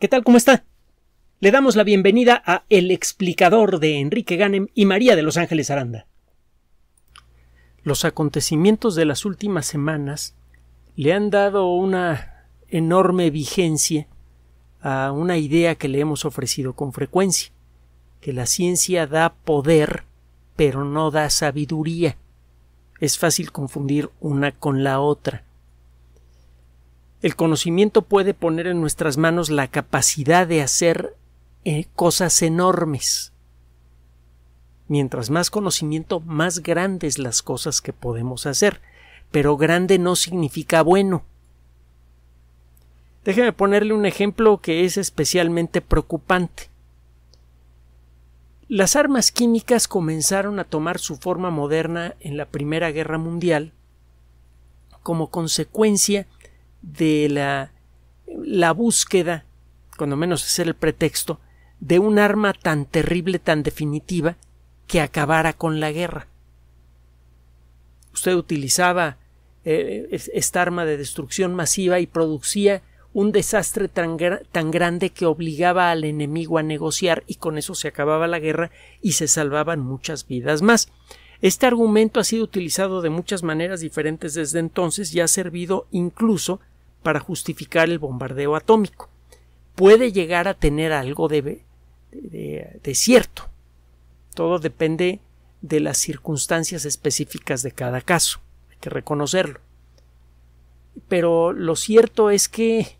¿Qué tal? ¿Cómo está? Le damos la bienvenida a El explicador de Enrique Ganem y María de Los Ángeles Aranda. Los acontecimientos de las últimas semanas le han dado una enorme vigencia a una idea que le hemos ofrecido con frecuencia, que la ciencia da poder, pero no da sabiduría. Es fácil confundir una con la otra. El conocimiento puede poner en nuestras manos la capacidad de hacer eh, cosas enormes. Mientras más conocimiento, más grandes las cosas que podemos hacer. Pero grande no significa bueno. Déjeme ponerle un ejemplo que es especialmente preocupante. Las armas químicas comenzaron a tomar su forma moderna en la Primera Guerra Mundial como consecuencia de la, la búsqueda, cuando menos es el pretexto, de un arma tan terrible, tan definitiva, que acabara con la guerra. Usted utilizaba eh, esta arma de destrucción masiva y producía un desastre tan, tan, grande que obligaba al enemigo a negociar y con eso se acababa la guerra y se salvaban muchas vidas más. Este argumento ha sido utilizado de muchas maneras diferentes desde entonces y ha servido incluso para justificar el bombardeo atómico. Puede llegar a tener algo de, cierto. Todo depende de las circunstancias específicas de cada caso. Hay que reconocerlo. Pero lo cierto es que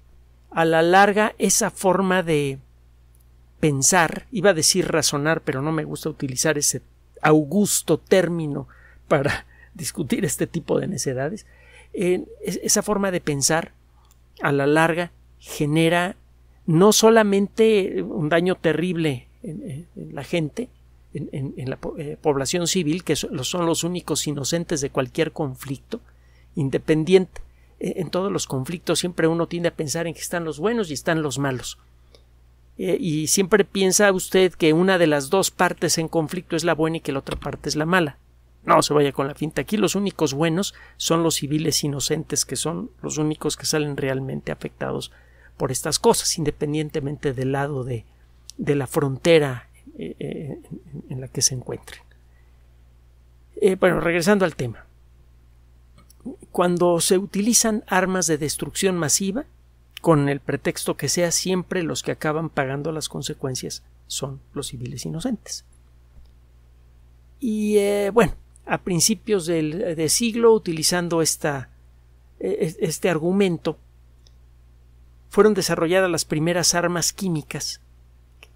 a la larga esa forma de pensar, iba a decir razonar, pero no me gusta utilizar ese augusto término para discutir este tipo de necedades, esa forma de pensar a la larga genera no solamente un daño terrible en, la gente, en, la eh, población civil, que son los únicos inocentes de cualquier conflicto, independiente. E, en todos los conflictos siempre uno tiende a pensar en que están los buenos y están los malos. Eh, y siempre piensa usted que una de las dos partes en conflicto es la buena y que la otra parte es la mala. No se vaya con la finta. Aquí los únicos buenos son los civiles inocentes, que son los únicos que salen realmente afectados por estas cosas, independientemente del lado de, la frontera eh, eh, en la que se encuentren. bueno, regresando al tema. Cuando se utilizan armas de destrucción masiva, con el pretexto que sea siempre los que acaban pagando las consecuencias son los civiles inocentes. Y eh, bueno, a principios del siglo, utilizando esta, e, e, este argumento, fueron desarrolladas las primeras armas químicas.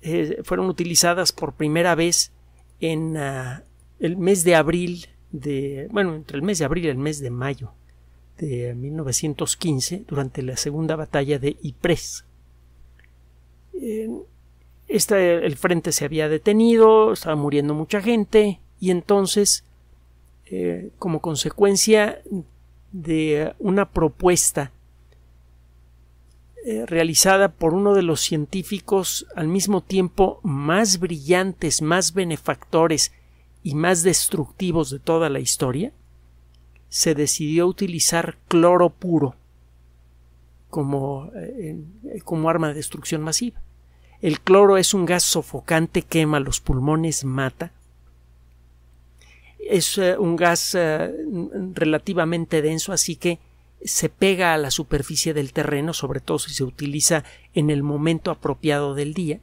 Eh, fueron utilizadas por primera vez en ah, el mes de abril de, bueno, entre el mes de abril y el mes de mayo de 1915 durante la segunda batalla de Ypres. el frente se había detenido, estaba muriendo mucha gente y entonces, eh, como consecuencia de una propuesta eh, realizada por uno de los científicos al mismo tiempo más brillantes, más benefactores y más destructivos de toda la historia, se decidió utilizar cloro puro eh, eh, como, arma de destrucción masiva. El cloro es un gas sofocante, quema los pulmones, mata. Es eh, un gas relativamente denso, así que se pega a la superficie del terreno, sobre todo si se utiliza en el momento apropiado del día.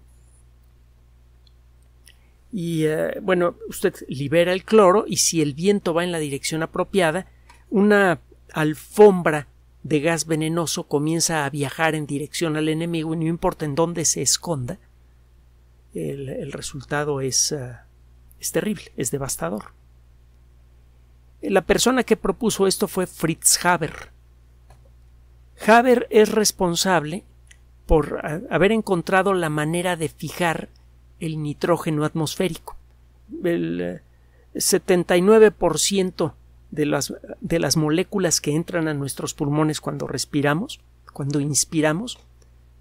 Y bueno, usted libera el cloro y si el viento va en la dirección apropiada, una alfombra de gas venenoso comienza a viajar en dirección al enemigo y no importa en dónde se esconda, el, resultado es, ah, es terrible, es devastador. La persona que propuso esto fue Fritz Haber. Haber es responsable por ah, haber encontrado la manera de fijar el nitrógeno atmosférico. El 79% eh, de las, moléculas que entran a nuestros pulmones cuando respiramos, cuando inspiramos,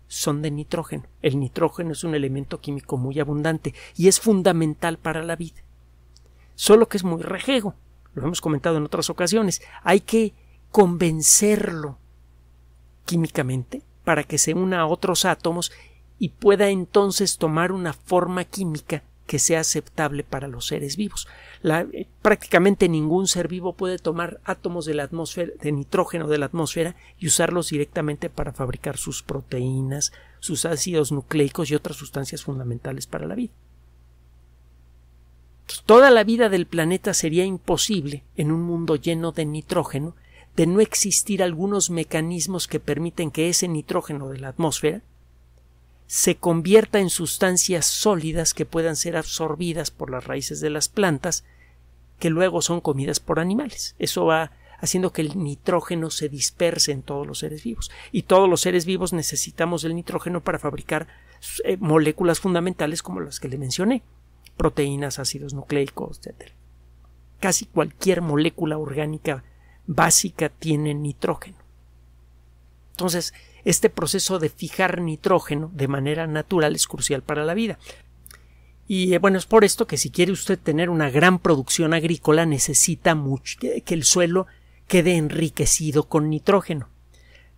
son de nitrógeno. El nitrógeno es un elemento químico muy abundante y es fundamental para la vida. Solo que es muy rejego, lo hemos comentado en otras ocasiones, hay que convencerlo químicamente para que se una a otros átomos y pueda entonces tomar una forma química que sea aceptable para los seres vivos. Eh, prácticamente ningún ser vivo puede tomar átomos de de nitrógeno de la atmósfera y usarlos directamente para fabricar sus proteínas, sus ácidos nucleicos y otras sustancias fundamentales para la vida. toda la vida del planeta sería imposible en un mundo lleno de nitrógeno de no existir algunos mecanismos que permiten que ese nitrógeno de la atmósfera se convierta en sustancias sólidas que puedan ser absorbidas por las raíces de las plantas, que luego son comidas por animales. Eso va haciendo que el nitrógeno se disperse en todos los seres vivos. Y todos los seres vivos necesitamos el nitrógeno para fabricar eh, moléculas fundamentales como las que le mencioné, proteínas, ácidos nucleicos, etc. Casi cualquier molécula orgánica básica tiene nitrógeno. Entonces, este proceso de fijar nitrógeno de manera natural es crucial para la vida. Y eh, bueno, es por esto que si quiere usted tener una gran producción agrícola necesita mucho que, que el suelo quede enriquecido con nitrógeno.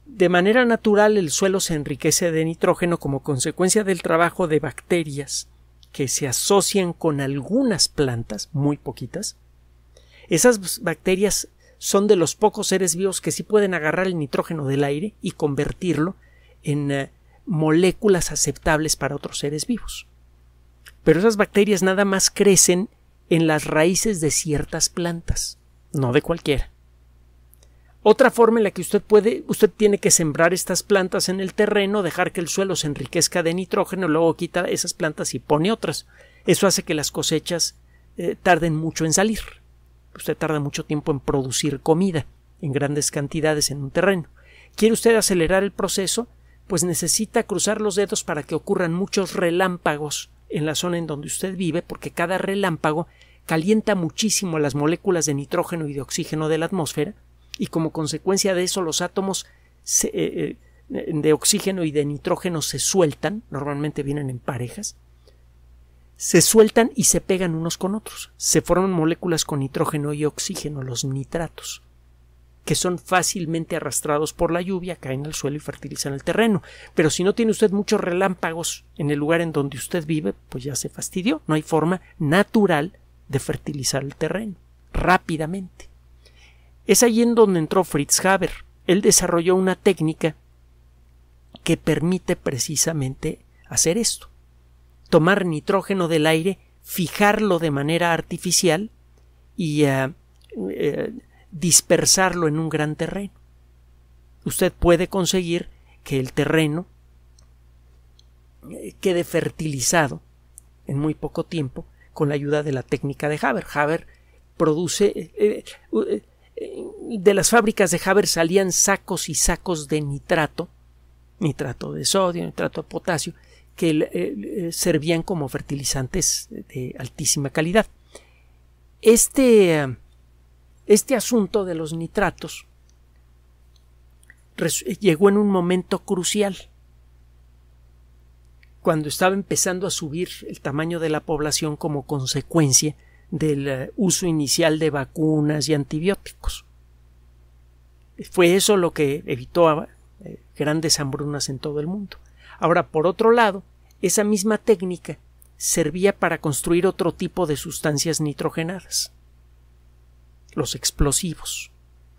De manera natural el suelo se enriquece de nitrógeno como consecuencia del trabajo de bacterias que se asocian con algunas plantas, muy poquitas. Esas bacterias son de los pocos seres vivos que sí pueden agarrar el nitrógeno del aire y convertirlo en eh, moléculas aceptables para otros seres vivos. Pero esas bacterias nada más crecen en las raíces de ciertas plantas, no de cualquiera. Otra forma en la que usted puede, usted tiene que sembrar estas plantas en el terreno, dejar que el suelo se enriquezca de nitrógeno, luego quita esas plantas y pone otras. Eso hace que las cosechas eh, tarden mucho en salir usted tarda mucho tiempo en producir comida en grandes cantidades en un terreno. ¿Quiere usted acelerar el proceso? Pues necesita cruzar los dedos para que ocurran muchos relámpagos en la zona en donde usted vive, porque cada relámpago calienta muchísimo las moléculas de nitrógeno y de oxígeno de la atmósfera, y como consecuencia de eso los átomos eh, eh, de oxígeno y de nitrógeno se sueltan, normalmente vienen en parejas, se sueltan y se pegan unos con otros. Se forman moléculas con nitrógeno y oxígeno, los nitratos, que son fácilmente arrastrados por la lluvia, caen al suelo y fertilizan el terreno. Pero si no tiene usted muchos relámpagos en el lugar en donde usted vive, pues ya se fastidió. No hay forma natural de fertilizar el terreno rápidamente. Es allí en donde entró Fritz Haber. Él desarrolló una técnica que permite precisamente hacer esto tomar nitrógeno del aire, fijarlo de manera artificial y eh, eh, dispersarlo en un gran terreno. Usted puede conseguir que el terreno eh, quede fertilizado en muy poco tiempo con la ayuda de la técnica de Haber. Haber produce. de las fábricas de Haber salían sacos y sacos de nitrato, nitrato de sodio, nitrato de potasio, que eh, eh, servían como fertilizantes de altísima calidad. Este, este asunto de los nitratos eh, llegó en un momento crucial, cuando estaba empezando a subir el tamaño de la población como consecuencia del uso inicial de vacunas y antibióticos. Fue eso lo que evitó grandes hambrunas en todo el mundo. Ahora, por otro lado, esa misma técnica servía para construir otro tipo de sustancias nitrogenadas, los explosivos.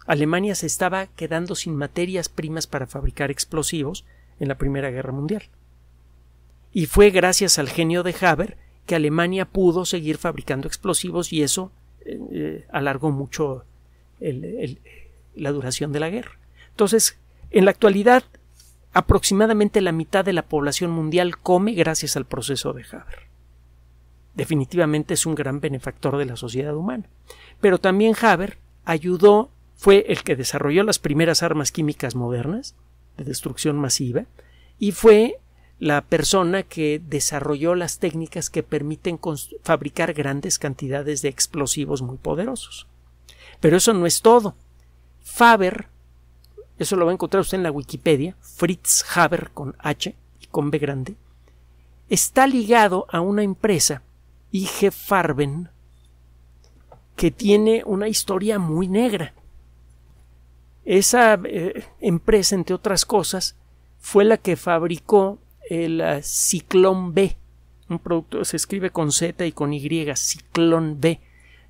Alemania se estaba quedando sin materias primas para fabricar explosivos en la Primera Guerra Mundial. Y fue gracias al genio de Haber que Alemania pudo seguir fabricando explosivos y eso eh, eh, alargó mucho la duración de la guerra. Entonces, en la actualidad aproximadamente la mitad de la población mundial come gracias al proceso de Haber. Definitivamente es un gran benefactor de la sociedad humana. Pero también Haber ayudó, fue el que desarrolló las primeras armas químicas modernas de destrucción masiva y fue la persona que desarrolló las técnicas que permiten fabricar grandes cantidades de explosivos muy poderosos. Pero eso no es todo. Haber... Eso lo va a encontrar usted en la Wikipedia, Fritz Haber con H y con B grande. Está ligado a una empresa, IG Farben, que tiene una historia muy negra. Esa eh, empresa, entre otras cosas, fue la que fabricó el eh, Ciclón B, un producto se escribe con Z y con Y, Ciclón B.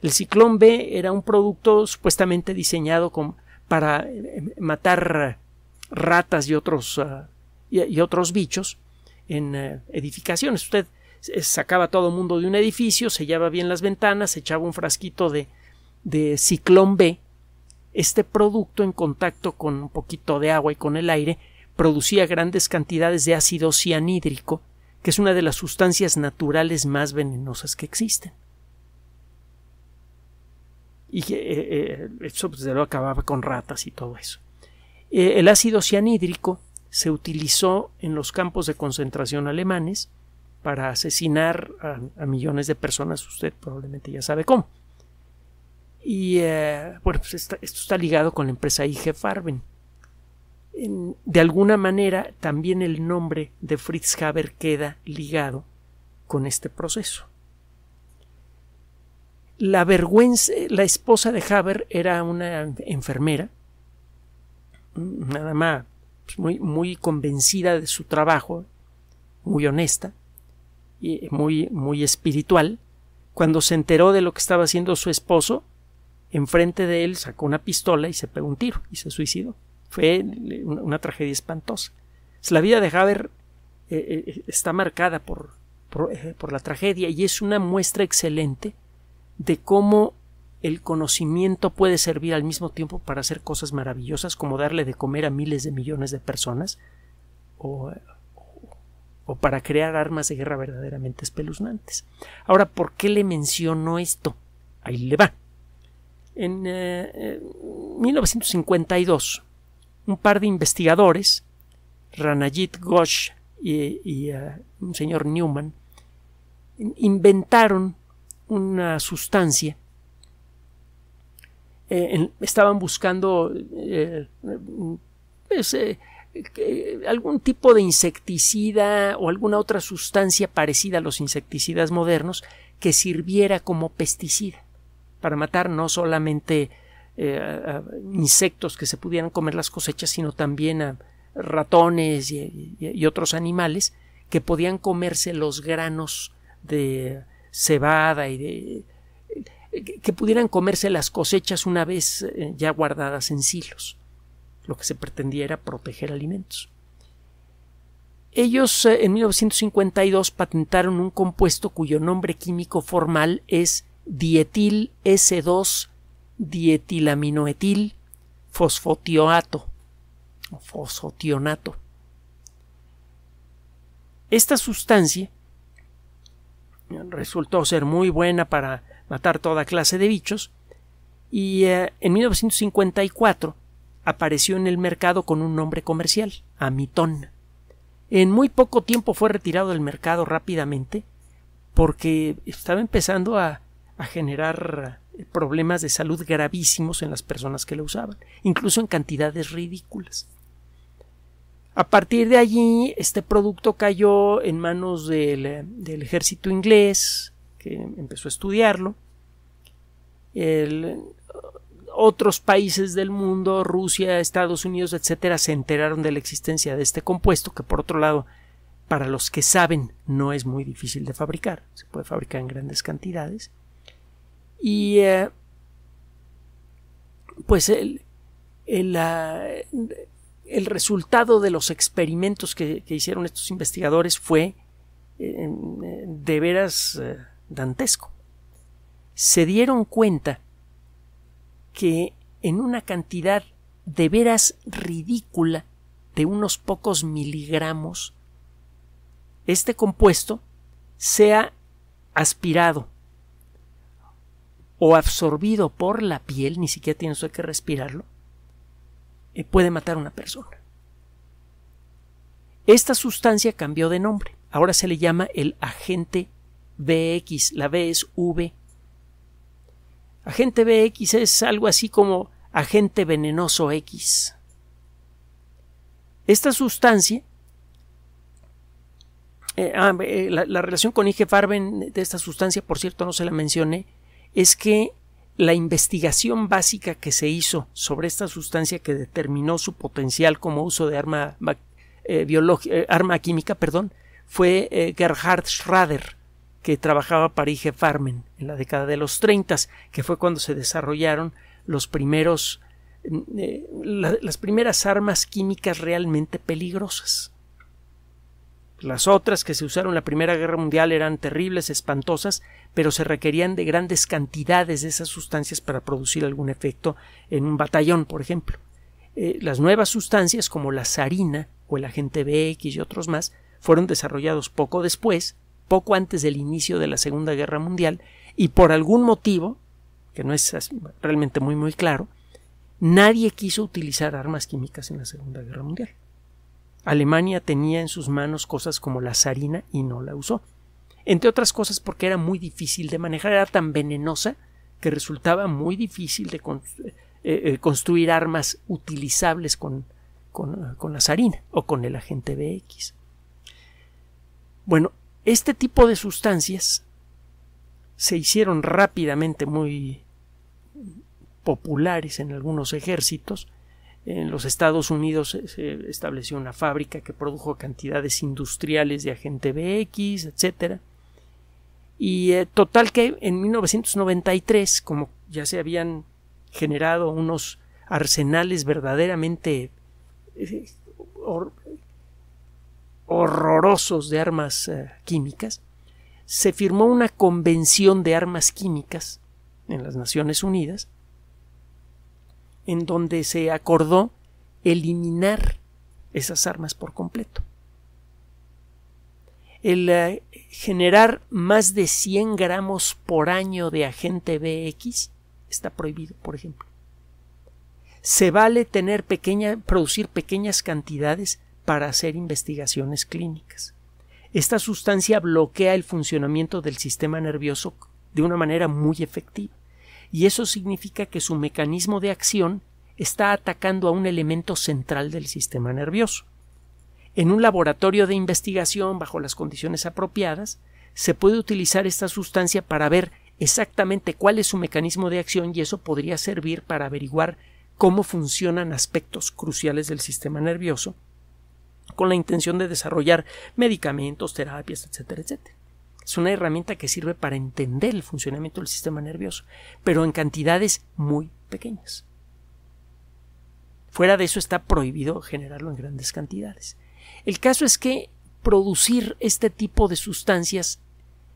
El Ciclón B era un producto supuestamente diseñado con, para eh, matar ratas y otros, ah, y, otros bichos en eh, edificaciones. Usted sacaba a todo mundo de un edificio, sellaba bien las ventanas, echaba un frasquito de, de ciclón B. Este producto en contacto con un poquito de agua y con el aire producía grandes cantidades de ácido cianhídrico, que es una de las sustancias naturales más venenosas que existen y eh, eh, eso desde pues, luego acababa con ratas y todo eso. Eh, el ácido cianhídrico se utilizó en los campos de concentración alemanes para asesinar a, millones de personas, usted probablemente ya sabe cómo. Y bueno, pues esto está ligado con la empresa IG Farben. de alguna manera, también el nombre de Fritz Haber queda ligado con este proceso. La vergüenza, la esposa de Haber era una enfermera, nada más pues, muy, muy convencida de su trabajo, muy honesta y muy, muy espiritual. Cuando se enteró de lo que estaba haciendo su esposo, enfrente de él sacó una pistola y se pegó un tiro y se suicidó. Fue una, tragedia espantosa. Pues, la vida de Haber eh, eh, está marcada por, eh, por la tragedia y es una muestra excelente de cómo el conocimiento puede servir al mismo tiempo para hacer cosas maravillosas como darle de comer a miles de millones de personas o, para crear armas de guerra verdaderamente espeluznantes. Ahora, ¿por qué le menciono esto? Ahí le va. En 1952, eh, eh, un par de investigadores, Ranajit Ghosh y, eh, un señor Newman, inventaron una sustancia. Eh, estaban buscando eh, pues, eh, algún tipo de insecticida o alguna otra sustancia parecida a los insecticidas modernos que sirviera como pesticida para matar no solamente insectos que se pudieran comer las cosechas, sino también a ratones y otros animales que podían comerse los granos de, cebada y de que pudieran comerse las cosechas una vez eh, ya guardadas en silos. Lo que se pretendía era proteger alimentos. Ellos eh, en 1952 patentaron un compuesto cuyo nombre químico formal es dietil S2 dietilaminoetil o Fosfotionato. Esta sustancia resultó ser muy buena para matar toda clase de bichos, y eh, en 1954 apareció en el mercado con un nombre comercial, Amitón. En muy poco tiempo fue retirado del mercado rápidamente porque estaba empezando a, a generar eh, problemas de salud gravísimos en las personas que lo usaban, incluso en cantidades ridículas. A partir de allí, este producto cayó en manos del, ejército inglés, que empezó a estudiarlo. otros países del mundo, Rusia, Estados Unidos, etcétera, se enteraron de la existencia de este compuesto, que por otro lado, para los que saben, no es muy difícil de fabricar, se puede fabricar en grandes cantidades. Y eh, pues el, el resultado de los experimentos que, hicieron estos investigadores fue eh, eh, de veras eh, dantesco. Se dieron cuenta que en una cantidad de veras ridícula de unos pocos miligramos, este compuesto sea aspirado o absorbido por la piel, ni siquiera tiene usted que respirarlo, eh, puede matar a una persona. Esta sustancia cambió de nombre. Ahora se le llama el agente BX. La B es V. Agente BX es algo así como agente venenoso X. Esta sustancia eh, ah, eh, la, relación con Ige Farben de esta sustancia, por cierto, no se la mencioné, es que la investigación básica que se hizo sobre esta sustancia que determinó su potencial como uso de arma, eh, eh, arma química perdón, fue eh, Gerhard Schrader, que trabajaba para IG Farmen en la década de los 30, que fue cuando se desarrollaron los primeros, mm, las primeras armas químicas realmente peligrosas. Las otras que se usaron en la Primera Guerra Mundial eran terribles, espantosas, pero se requerían de grandes cantidades de esas sustancias para producir algún efecto en un batallón, por ejemplo. Eh, las nuevas sustancias como la sarina o el agente BX y otros más fueron desarrollados poco después, poco antes del inicio de la Segunda Guerra Mundial, y por algún motivo, que no es realmente muy muy claro, nadie quiso utilizar armas químicas en la Segunda Guerra Mundial. Alemania tenía en sus manos cosas como la sarina y no la usó. Entre otras cosas porque era muy difícil de manejar, era tan venenosa que resultaba muy difícil de eh, eh, construir armas utilizables con, con, eh, con la zarina o con el agente BX. Bueno, este tipo de sustancias se hicieron rápidamente muy populares en algunos ejércitos en los Estados Unidos se estableció una fábrica que produjo cantidades industriales de agente BX, etc. Y eh, total que en 1993, como ya se habían generado unos arsenales verdaderamente eh, horrorosos de armas eh, químicas, se firmó una convención de armas químicas en las Naciones Unidas en donde se acordó eliminar esas armas por completo. El eh, generar más de 100 gramos por año de agente BX está prohibido, por ejemplo. Se vale tener pequeña, producir pequeñas cantidades para hacer investigaciones clínicas. Esta sustancia bloquea el funcionamiento del sistema nervioso de una manera muy efectiva y eso significa que su mecanismo de acción está atacando a un elemento central del sistema nervioso. En un laboratorio de investigación, bajo las condiciones apropiadas, se puede utilizar esta sustancia para ver exactamente cuál es su mecanismo de acción y eso podría servir para averiguar cómo funcionan aspectos cruciales del sistema nervioso, con la intención de desarrollar medicamentos, terapias, etcétera, etcétera. Es una herramienta que sirve para entender el funcionamiento del sistema nervioso, pero en cantidades muy pequeñas. Fuera de eso está prohibido generarlo en grandes cantidades. El caso es que producir este tipo de sustancias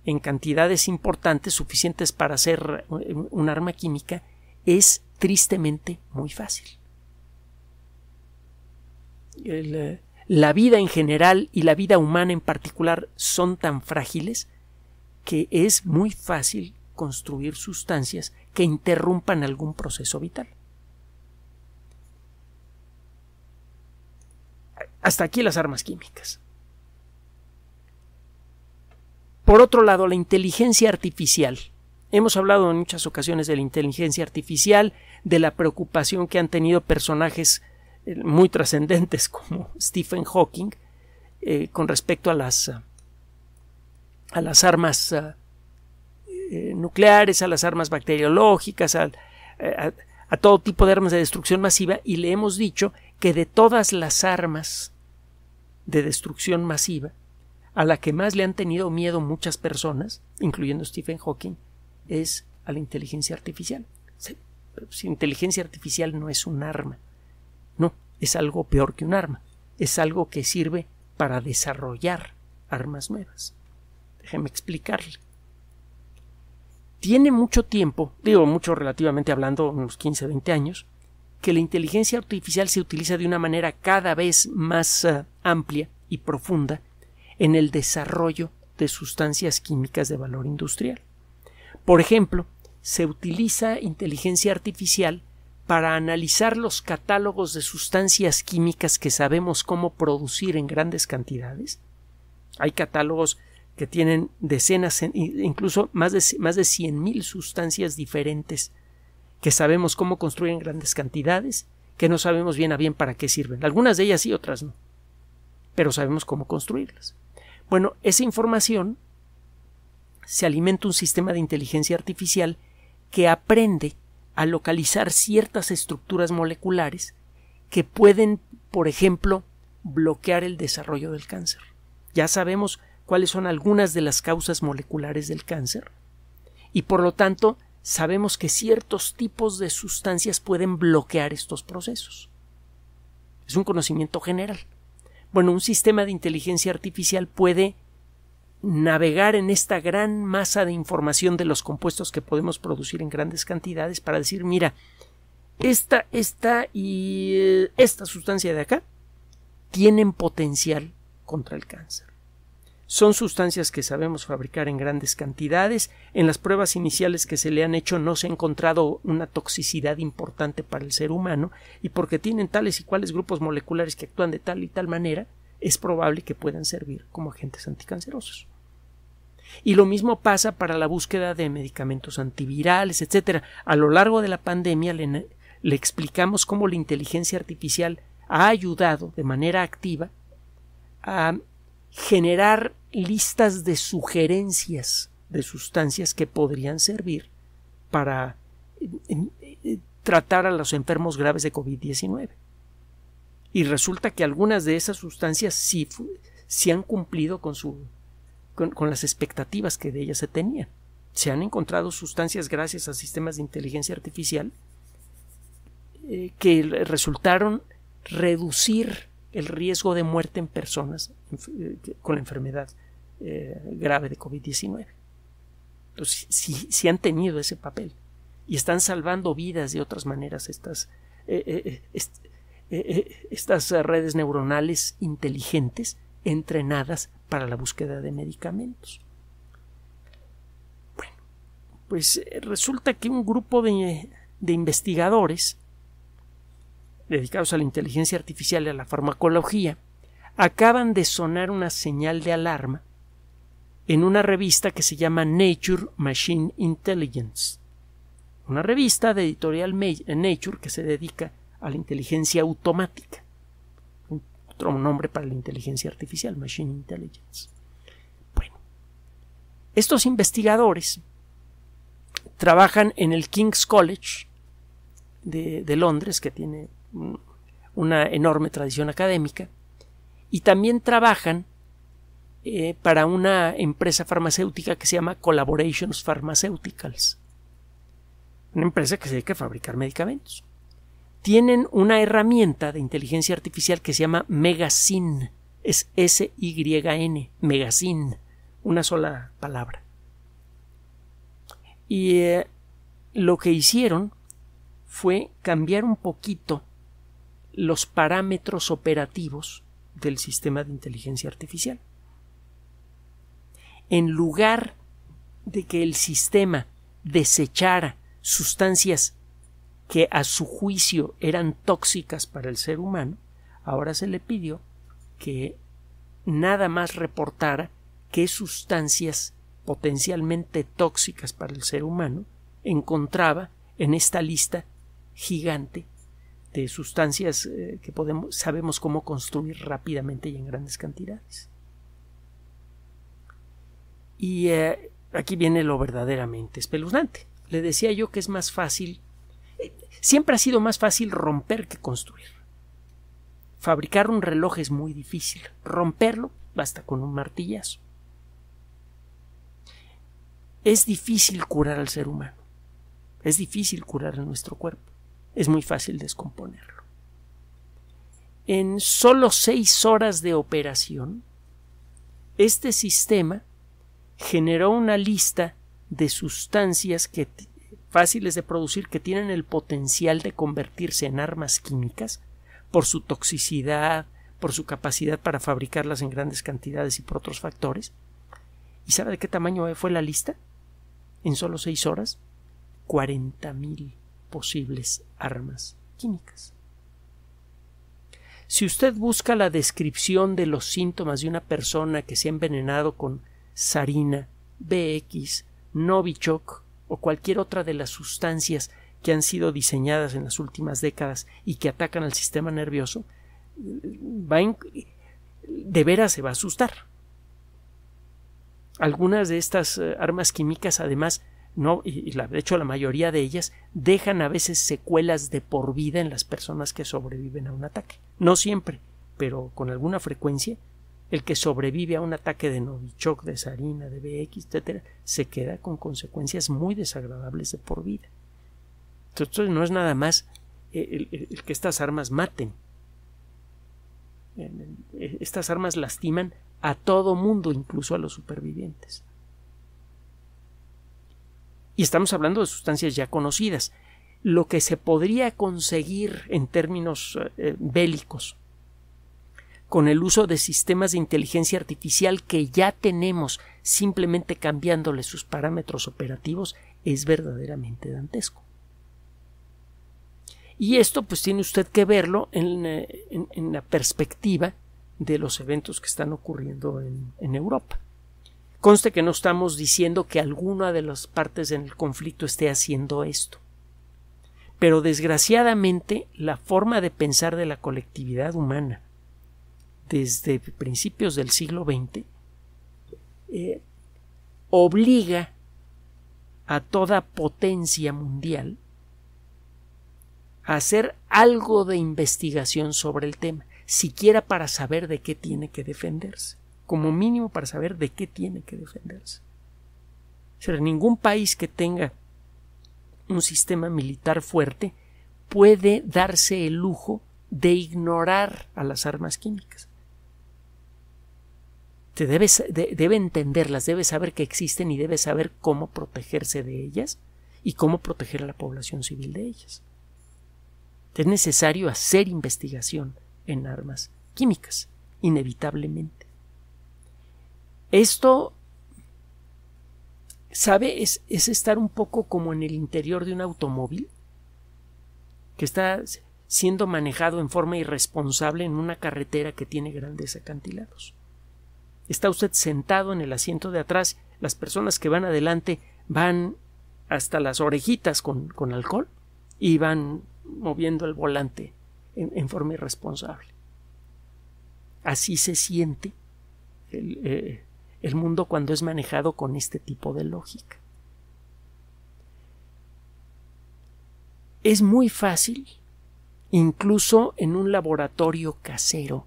en cantidades importantes suficientes para hacer eh, un arma química es tristemente muy fácil. Eh, la vida en general y la vida humana en particular son tan frágiles que es muy fácil construir sustancias que interrumpan algún proceso vital. Hasta aquí las armas químicas. Por otro lado, la inteligencia artificial. Hemos hablado en muchas ocasiones de la inteligencia artificial, de la preocupación que han tenido personajes eh, muy trascendentes como Stephen Hawking eh, con respecto a las a las armas eh, eh, nucleares, a las armas bacteriológicas, eh, a, todo tipo de armas de destrucción masiva y le hemos dicho que de todas las armas de destrucción masiva, a la que más le han tenido miedo muchas personas, incluyendo Stephen Hawking, es a la inteligencia artificial. si inteligencia artificial no es un arma, no, es algo peor que un arma, es algo que sirve para desarrollar armas nuevas. Déjeme explicarle. Tiene mucho tiempo, digo mucho relativamente hablando, unos 15, 20 años, que la inteligencia artificial se utiliza de una manera cada vez más eh, amplia y profunda en el desarrollo de sustancias químicas de valor industrial. Por ejemplo, se utiliza inteligencia artificial para analizar los catálogos de sustancias químicas que sabemos cómo producir en grandes cantidades. Hay catálogos que tienen decenas, incluso más de, más de 100.000 sustancias diferentes, que sabemos cómo construyen grandes cantidades, que no sabemos bien a bien para qué sirven. Algunas de ellas sí, otras no. Pero sabemos cómo construirlas. Bueno, esa información se alimenta un sistema de inteligencia artificial que aprende a localizar ciertas estructuras moleculares que pueden, por ejemplo, bloquear el desarrollo del cáncer. Ya sabemos cuáles son algunas de las causas moleculares del cáncer y por lo tanto sabemos que ciertos tipos de sustancias pueden bloquear estos procesos. Es un conocimiento general. Bueno, un sistema de inteligencia artificial puede navegar en esta gran masa de información de los compuestos que podemos producir en grandes cantidades para decir, mira, esta, esta y eh, esta sustancia de acá tienen potencial contra el cáncer. Son sustancias que sabemos fabricar en grandes cantidades. En las pruebas iniciales que se le han hecho no se ha encontrado una toxicidad importante para el ser humano y porque tienen tales y cuales grupos moleculares que actúan de tal y tal manera, es probable que puedan servir como agentes anticancerosos. Y lo mismo pasa para la búsqueda de medicamentos antivirales, etc. A lo largo de la pandemia le, le explicamos cómo la inteligencia artificial ha ayudado de manera activa a generar listas de sugerencias de sustancias que podrían servir para eh, eh, tratar a los enfermos graves de COVID-19. Y resulta que algunas de esas sustancias sí, han cumplido con, su, con, las expectativas que de ellas se tenían. Se han encontrado sustancias gracias a sistemas de inteligencia artificial eh, que resultaron reducir el riesgo de muerte en personas eh, con la enfermedad eh, grave de COVID-19. Entonces, si, han tenido ese papel y están salvando vidas de otras maneras estas, eh, estas redes neuronales inteligentes entrenadas para la búsqueda de medicamentos. Bueno, pues resulta que un grupo de, de investigadores dedicados a la inteligencia artificial y a la farmacología, acaban de sonar una señal de alarma en una revista que se llama Nature Machine Intelligence, una revista de editorial eh, Nature que se dedica a la inteligencia automática, otro nombre para la inteligencia artificial, Machine Intelligence. Bueno, estos investigadores trabajan en el King's College de, de Londres, que tiene una enorme tradición académica, y también trabajan eh, para una empresa farmacéutica que se llama Collaborations Pharmaceuticals, una empresa que se dedica a fabricar medicamentos. Tienen una herramienta de inteligencia artificial que se llama Megasin, es S-Y-N, Megasin, una sola palabra. Y eh, lo que hicieron fue cambiar un poquito los parámetros operativos del sistema de inteligencia artificial. En lugar de que el sistema desechara sustancias que a su juicio eran tóxicas para el ser humano, ahora se le pidió que nada más reportara qué sustancias potencialmente tóxicas para el ser humano encontraba en esta lista gigante de sustancias eh, que podemos, sabemos cómo construir rápidamente y en grandes cantidades. Y eh, aquí viene lo verdaderamente espeluznante. Le decía yo que es más fácil, eh, siempre ha sido más fácil romper que construir. Fabricar un reloj es muy difícil, romperlo basta con un martillazo. Es difícil curar al ser humano, es difícil curar a nuestro cuerpo es muy fácil descomponerlo. En solo seis horas de operación, este sistema generó una lista de sustancias que, fáciles de producir que tienen el potencial de convertirse en armas químicas por su toxicidad, por su capacidad para fabricarlas en grandes cantidades y por otros factores. ¿Y sabe de qué tamaño fue la lista? En solo seis horas, 40.000 posibles armas químicas. Si usted busca la descripción de los síntomas de una persona que se ha envenenado con sarina, BX, Novichok o cualquier otra de las sustancias que han sido diseñadas en las últimas décadas y que atacan al sistema nervioso, de veras se va a asustar. Algunas de estas eh, armas químicas además no, y, de hecho la mayoría de ellas dejan a veces secuelas de por vida en las personas que sobreviven a un ataque. No siempre, pero con alguna frecuencia, el que sobrevive a un ataque de Novichok, de sarina, de BX, etc., se queda con consecuencias muy desagradables de por vida. Entonces no es nada más eh, el que estas armas maten. Eh, estas armas lastiman a todo mundo, incluso a los supervivientes. Y estamos hablando de sustancias ya conocidas. Lo que se podría conseguir en términos eh, bélicos con el uso de sistemas de inteligencia artificial que ya tenemos, simplemente cambiándole sus parámetros operativos, es verdaderamente dantesco. Y esto pues tiene usted que verlo en, eh, la perspectiva de los eventos que están ocurriendo en Europa. Conste que no estamos diciendo que alguna de las partes en el conflicto esté haciendo esto. Pero desgraciadamente la forma de pensar de la colectividad humana desde principios del siglo XX eh, obliga a toda potencia mundial a hacer algo de investigación sobre el tema, siquiera para saber de qué tiene que defenderse como mínimo para saber de qué tiene que defenderse. O ningún país que tenga un sistema militar fuerte puede darse el lujo de ignorar a las armas químicas. Te debes debe entenderlas, debe saber que existen y debe saber cómo protegerse de ellas y cómo proteger a la población civil de ellas. Es necesario hacer investigación en armas químicas, inevitablemente. Esto, ¿sabe? Es, es estar un poco como en el interior de un automóvil que está siendo manejado en forma irresponsable en una carretera que tiene grandes acantilados. Está usted sentado en el asiento de atrás, las personas que van adelante van hasta las orejitas con, alcohol y van moviendo el volante en, forma irresponsable. Así se siente el, eh, el mundo cuando es manejado con este tipo de lógica. Es muy fácil, incluso en un laboratorio casero,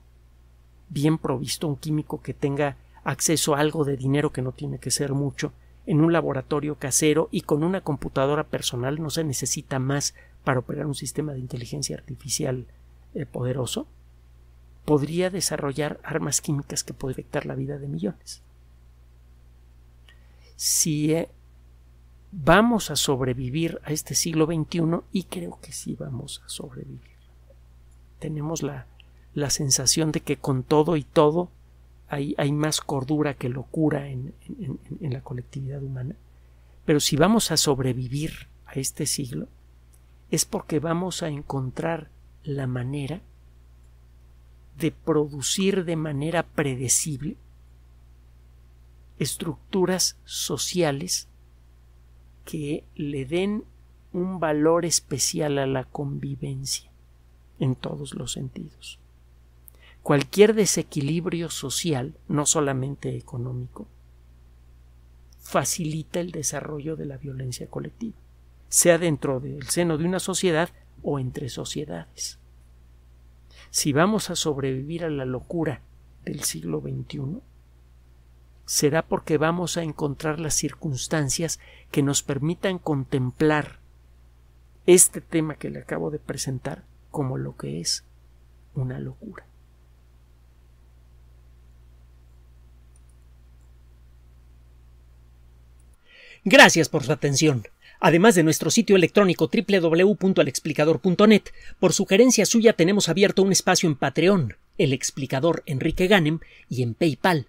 bien provisto, un químico que tenga acceso a algo de dinero que no tiene que ser mucho, en un laboratorio casero y con una computadora personal no se necesita más para operar un sistema de inteligencia artificial eh, poderoso, podría desarrollar armas químicas que pueden afectar la vida de millones si eh, vamos a sobrevivir a este siglo XXI y creo que sí vamos a sobrevivir. Tenemos la, sensación de que con todo y todo hay, más cordura que locura en la colectividad humana. Pero si vamos a sobrevivir a este siglo, es porque vamos a encontrar la manera de producir de manera predecible estructuras sociales que le den un valor especial a la convivencia en todos los sentidos. Cualquier desequilibrio social, no solamente económico, facilita el desarrollo de la violencia colectiva, sea dentro del seno de una sociedad o entre sociedades. Si vamos a sobrevivir a la locura del siglo XXI, será porque vamos a encontrar las circunstancias que nos permitan contemplar este tema que le acabo de presentar como lo que es una locura. Gracias por su atención. Además de nuestro sitio electrónico www.alexplicador.net, por sugerencia suya tenemos abierto un espacio en Patreon, el explicador Enrique Ganem, y en PayPal,